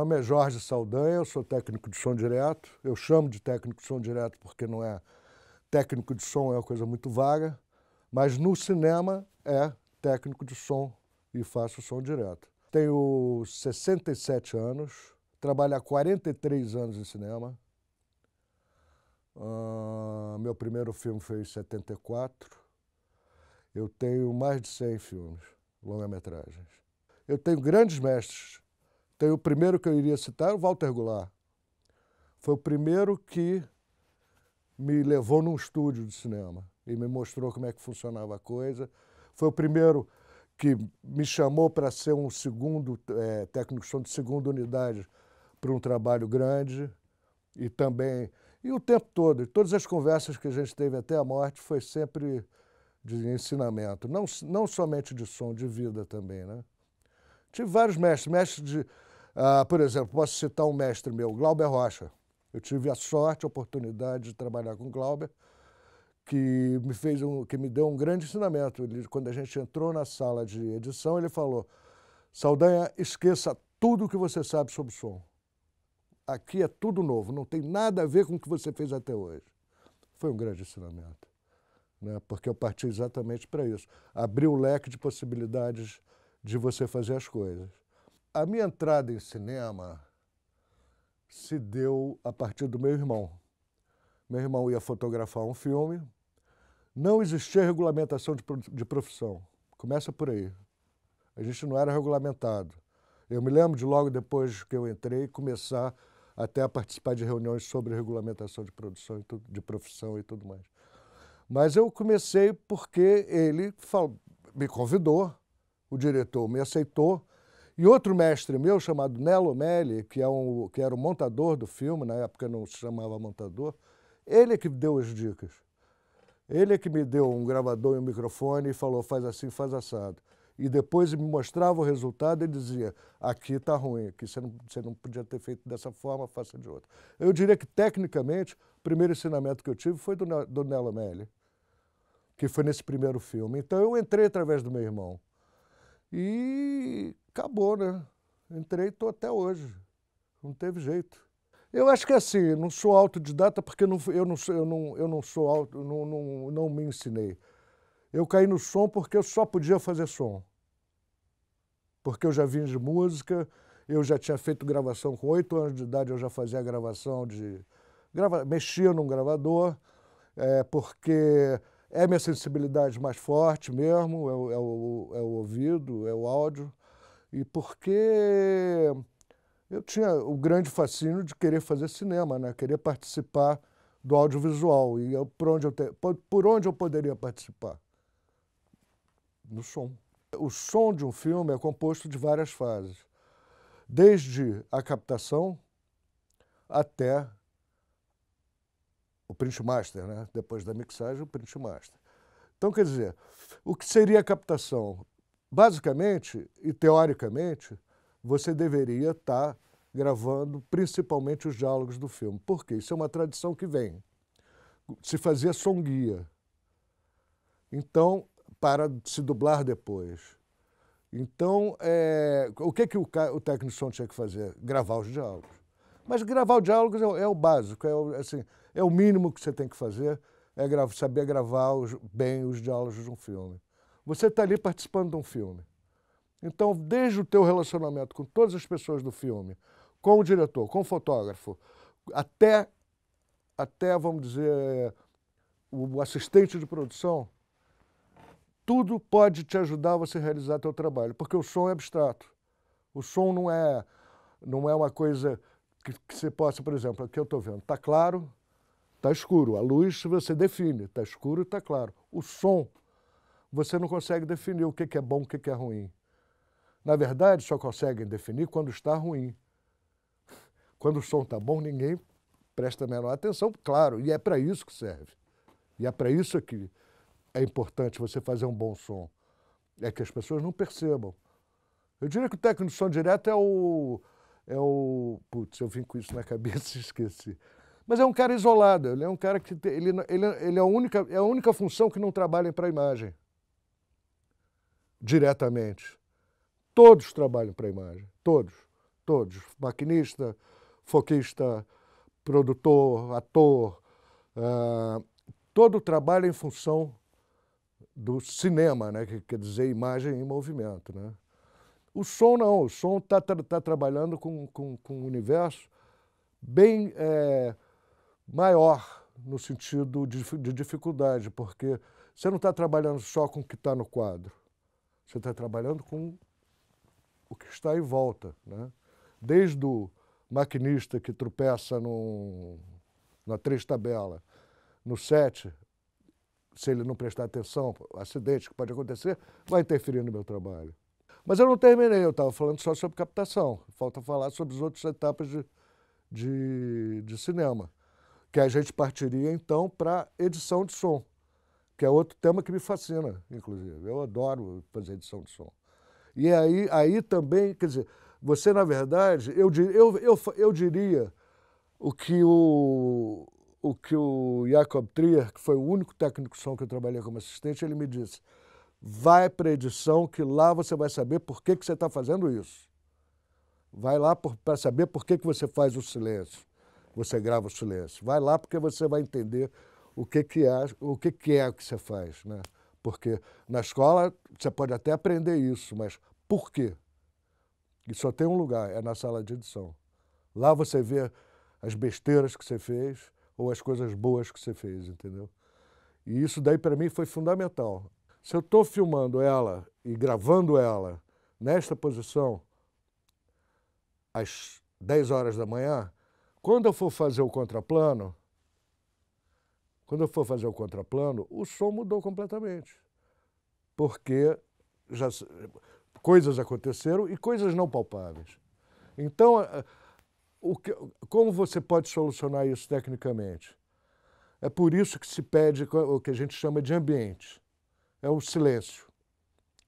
nome é Jorge Saldanha, eu sou técnico de som direto. Eu chamo de técnico de som direto porque não é técnico de som, é uma coisa muito vaga, mas no cinema é técnico de som e faço som direto. Tenho 67 anos, trabalho há 43 anos em cinema. Uh, meu primeiro filme foi em 74. Eu tenho mais de 100 filmes, longa-metragens. Eu tenho grandes mestres então, o primeiro que eu iria citar é o Walter Goulart. Foi o primeiro que me levou num estúdio de cinema e me mostrou como é que funcionava a coisa. Foi o primeiro que me chamou para ser um segundo é, técnico de som de segunda unidade para um trabalho grande e também e o tempo todo, todas as conversas que a gente teve até a morte foi sempre de ensinamento, não, não somente de som, de vida também, né? Tive vários mestres, mestres de ah, por exemplo, posso citar um mestre meu, Glauber Rocha. Eu tive a sorte, a oportunidade de trabalhar com Glauber, que me fez um, que me deu um grande ensinamento. Ele, quando a gente entrou na sala de edição, ele falou: Saldanha, esqueça tudo o que você sabe sobre som. Aqui é tudo novo, não tem nada a ver com o que você fez até hoje. Foi um grande ensinamento, né? porque eu parti exatamente para isso abrir o leque de possibilidades de você fazer as coisas a minha entrada em cinema se deu a partir do meu irmão. Meu irmão ia fotografar um filme. Não existia regulamentação de, profissão. Começa por aí. A gente não era regulamentado. Eu me lembro de logo depois que eu entrei começar até a participar de reuniões sobre regulamentação de produção tudo, de profissão e tudo mais. Mas eu comecei porque ele falou, me convidou, o diretor me aceitou, e outro mestre meu, chamado Nello Melli, que, é um, que era o montador do filme, na época não se chamava montador, ele é que deu as dicas. Ele é que me deu um gravador e um microfone e falou, faz assim, faz assado. E depois me mostrava o resultado e dizia, aqui está ruim, aqui você não, você não podia ter feito dessa forma, faça de outra. Eu diria que, tecnicamente, o primeiro ensinamento que eu tive foi do, do Nello Melli, que foi nesse primeiro filme. Então eu entrei através do meu irmão. E acabou, né? Entrei e tô até hoje. Não teve jeito. Eu acho que é assim, não sou autodidata porque não, eu, não, eu, não, eu não sou auto, não, não, não me ensinei. Eu caí no som porque eu só podia fazer som. Porque eu já vim de música, eu já tinha feito gravação com oito anos de idade, eu já fazia gravação de. Grava, mexia num gravador, é, porque é minha sensibilidade mais forte mesmo, é, é, o, é o ouvido, é o áudio e porque eu tinha o grande fascínio de querer fazer cinema, né? querer participar do audiovisual. E eu, por, onde eu te, por, por onde eu poderia participar? No som. O som de um filme é composto de várias fases, desde a captação até o print master, né? depois da mixagem, o print master. Então, quer dizer, o que seria a captação? Basicamente e teoricamente, você deveria estar tá gravando principalmente os diálogos do filme. Por quê? Isso é uma tradição que vem. Se fazia som guia. Então, para se dublar depois. Então, é, o que, que o, o técnico de som tinha que fazer? Gravar os diálogos. Mas gravar os diálogos é, é o básico, é o, assim, é o mínimo que você tem que fazer, é saber gravar os, bem os diálogos de um filme. Você está ali participando de um filme. Então, desde o teu relacionamento com todas as pessoas do filme, com o diretor, com o fotógrafo, até, até vamos dizer, o assistente de produção, tudo pode te ajudar a você realizar teu trabalho, porque o som é abstrato. O som não é, não é uma coisa que, que você possa, por exemplo, aqui eu estou vendo, está claro, está escuro. A luz você define, está escuro, está claro. O som você não consegue definir o que é bom, o que é ruim. Na verdade, só conseguem definir quando está ruim. Quando o som está bom, ninguém presta a menor atenção, claro, e é para isso que serve. E é para isso que é importante você fazer um bom som. É que as pessoas não percebam. Eu diria que o técnico de som direto é o. É o. Putz, eu vim com isso na cabeça e esqueci. Mas é um cara isolado, ele é um cara que. ele, ele, é, ele é, a única, é a única função que não trabalha para a imagem diretamente. Todos trabalham para a imagem, todos, todos. Maquinista, foquista, produtor, ator, uh, todo trabalha em função do cinema, né? que quer dizer imagem em movimento. Né? O som não, o som está tá, tá trabalhando com, com, com, um universo bem é, maior no sentido de, de dificuldade, porque você não está trabalhando só com o que está no quadro. Você está trabalhando com o que está em volta, né? Desde o maquinista que tropeça num, na três tabela, no sete, se ele não prestar atenção, acidente que pode acontecer, vai interferir no meu trabalho. Mas eu não terminei, eu estava falando só sobre captação. Falta falar sobre as outras etapas de, de, de cinema, que a gente partiria então para edição de som que é outro tema que me fascina, inclusive. Eu adoro fazer edição de som. E aí, aí também, quer dizer, você, na verdade, eu, eu, eu, eu diria o que o, o que o Jacob Trier, que foi o único técnico de som que eu trabalhei como assistente, ele me disse, vai para a edição que lá você vai saber por que, que você está fazendo isso. Vai lá para saber por que, que você faz o silêncio, você grava o silêncio. Vai lá porque você vai entender o que, que, é, o que, que é que você faz. Né? Porque na escola você pode até aprender isso, mas por quê? E só tem um lugar, é na sala de edição. Lá você vê as besteiras que você fez ou as coisas boas que você fez, entendeu? E isso daí para mim foi fundamental. Se eu estou filmando ela e gravando ela nesta posição às 10 horas da manhã, quando eu for fazer o contraplano, quando eu for fazer o contraplano, o som mudou completamente. Porque já, coisas aconteceram e coisas não palpáveis. Então, o que, como você pode solucionar isso tecnicamente? É por isso que se pede o que a gente chama de ambiente. É o silêncio.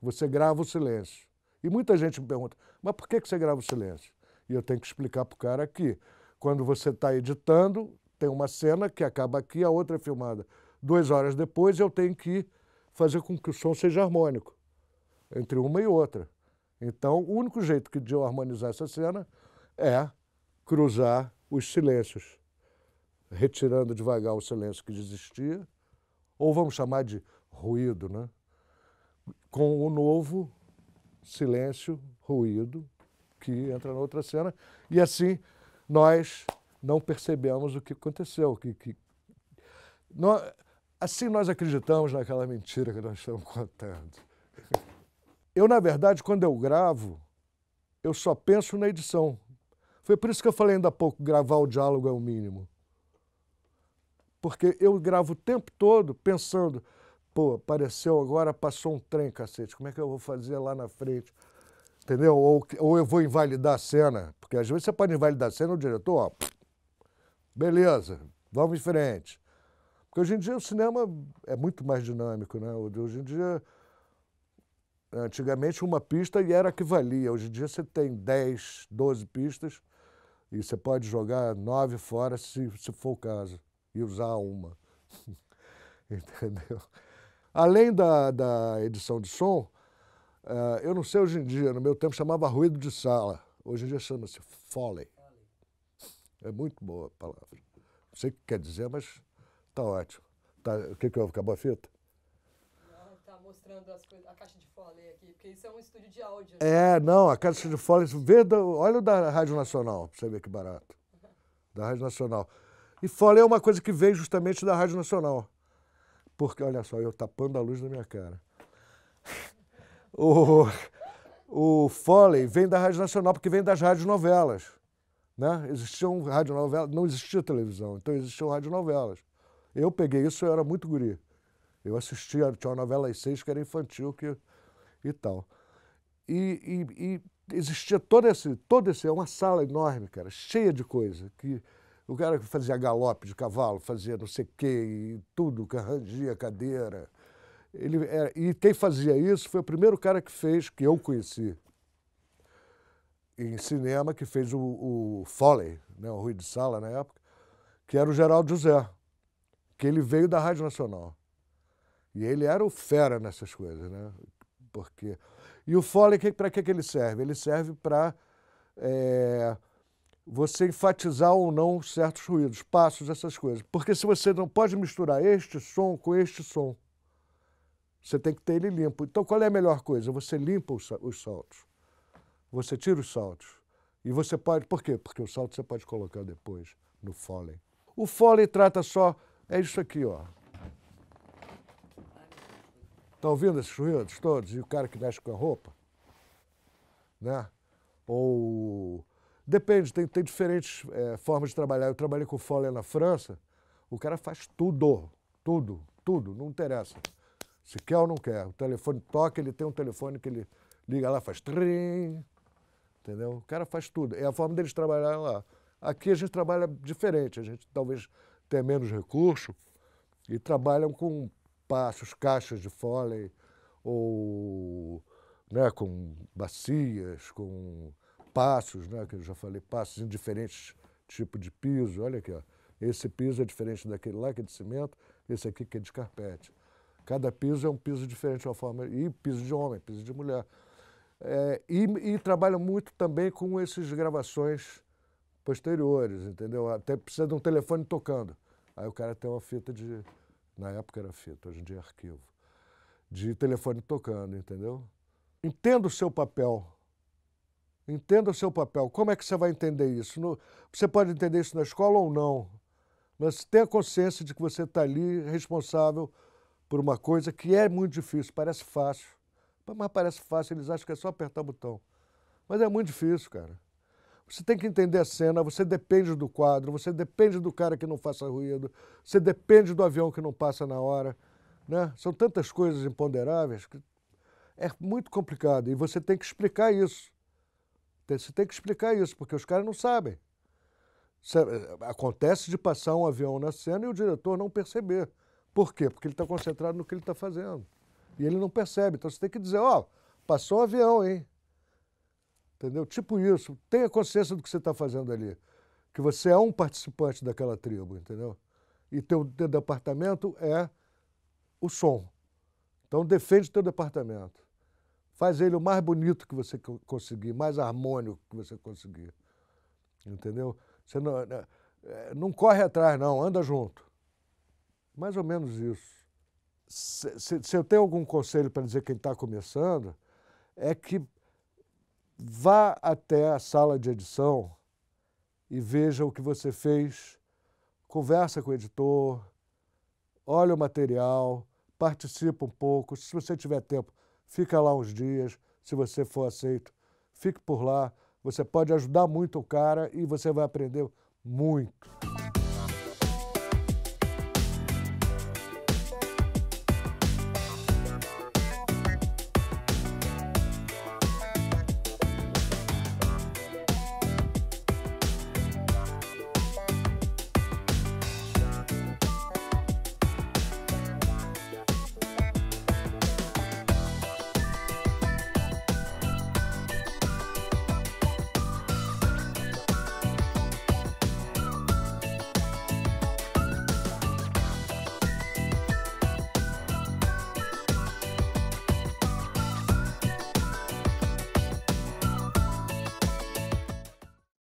Você grava o silêncio. E muita gente me pergunta, mas por que você grava o silêncio? E eu tenho que explicar para o cara aqui. Quando você está editando, tem uma cena que acaba aqui, a outra é filmada duas horas depois, eu tenho que fazer com que o som seja harmônico entre uma e outra. Então, o único jeito que de eu harmonizar essa cena é cruzar os silêncios, retirando devagar o silêncio que existia, ou vamos chamar de ruído, né? Com o novo silêncio, ruído, que entra na outra cena. E assim nós não percebemos o que aconteceu. Que, que... assim nós acreditamos naquela mentira que nós estamos contando. Eu, na verdade, quando eu gravo, eu só penso na edição. Foi por isso que eu falei ainda há pouco, gravar o diálogo é o mínimo. Porque eu gravo o tempo todo pensando, pô, apareceu agora, passou um trem, cacete, como é que eu vou fazer lá na frente? Entendeu? Ou, ou eu vou invalidar a cena, porque às vezes você pode invalidar a cena, o diretor, ó, Beleza, vamos em frente. Porque hoje em dia o cinema é muito mais dinâmico, né? Hoje em dia. Antigamente uma pista e era que valia. Hoje em dia você tem 10, 12 pistas e você pode jogar nove fora se, se for o caso e usar uma. Entendeu? Além da, da edição de som, uh, eu não sei hoje em dia, no meu tempo chamava ruído de sala. Hoje em dia chama-se Foley. É muito boa a palavra. Não sei o que quer dizer, mas está ótimo. Tá, o que, que houve? Acabou a fita? Está mostrando as coisas, a caixa de Foley aqui, porque isso é um estúdio de áudio. Né? É, não, a caixa de Foley, olha o da Rádio Nacional, para você ver que barato. Da Rádio Nacional. E Foley é uma coisa que vem justamente da Rádio Nacional. Porque, olha só, eu tapando a luz na minha cara. o, o Foley vem da Rádio Nacional, porque vem das rádios novelas. Né? Existiam radionovelas, não existia televisão, então existiam radionovelas. Eu peguei isso, eu era muito guri. Eu assistia, tinha uma novela às seis que era infantil que, e tal. E, e, e existia todo esse, todo esse, é uma sala enorme, cara, cheia de coisa. Que, o cara que fazia galope de cavalo, fazia não sei o quê, e tudo, que cadeira. Ele era, é, e quem fazia isso foi o primeiro cara que fez, que eu conheci, em cinema que fez o, o Foley, né, o Rui de Sala na época, que era o Geraldo José, que ele veio da Rádio Nacional. E ele era o fera nessas coisas, né? Porque... E o Foley, para que, que ele serve? Ele serve para é, você enfatizar ou não certos ruídos, passos, essas coisas. Porque se você não pode misturar este som com este som, você tem que ter ele limpo. Então, qual é a melhor coisa? Você limpa os, os saltos você tira os saltos. E você pode. Por quê? Porque o salto você pode colocar depois no fole. O fole trata só. É isso aqui, ó. Tá ouvindo esses ruídos todos? E o cara que mexe com a roupa? Né? Ou. Depende, tem, tem diferentes é, formas de trabalhar. Eu trabalhei com fole na França, o cara faz tudo, tudo, tudo, não interessa. Se quer ou não quer. O telefone toca, ele tem um telefone que ele liga lá, faz trim, entendeu? O cara faz tudo. É a forma deles trabalhar lá. Aqui a gente trabalha diferente, a gente talvez tenha menos recurso e trabalham com passos, caixas de fôlei ou né, com bacias, com passos, né, que eu já falei, passos em diferentes tipos de piso. Olha aqui, ó. esse piso é diferente daquele lá que é de cimento, esse aqui que é de carpete. Cada piso é um piso diferente, uma forma e piso de homem, piso de mulher. É, e, e trabalha muito também com essas gravações posteriores, entendeu? Até precisa de um telefone tocando. Aí o cara tem uma fita de. Na época era fita, hoje em dia é arquivo. De telefone tocando, entendeu? Entenda o seu papel. Entenda o seu papel. Como é que você vai entender isso? No, você pode entender isso na escola ou não, mas tenha consciência de que você está ali responsável por uma coisa que é muito difícil, parece fácil, mas parece fácil, eles acham que é só apertar o botão. Mas é muito difícil, cara. Você tem que entender a cena, você depende do quadro, você depende do cara que não faça ruído, você depende do avião que não passa na hora. Né? São tantas coisas imponderáveis que é muito complicado. E você tem que explicar isso. Você tem que explicar isso, porque os caras não sabem. Eh, acontece de passar um avião na cena e o diretor não perceber. Por quê? Porque ele está concentrado no que ele está fazendo. E ele não percebe. Então você tem que dizer, ó, oh, passou um avião, hein? Entendeu? Tipo isso. Tenha consciência do que você está fazendo ali. Que você é um participante daquela tribo, entendeu? E teu, teu departamento é o som. Então defende teu departamento. Faz ele o mais bonito que você conseguir, mais harmônico que você conseguir. Entendeu? Você não, não é, corre atrás, não, anda junto. Mais ou menos isso se, se, eu tenho algum conselho para dizer quem está começando, é que vá até a sala de edição e veja o que você fez, conversa com o editor, olha o material, participa um pouco. Se você tiver tempo, fica lá uns dias. Se você for aceito, fique por lá. Você pode ajudar muito o cara e você vai aprender muito.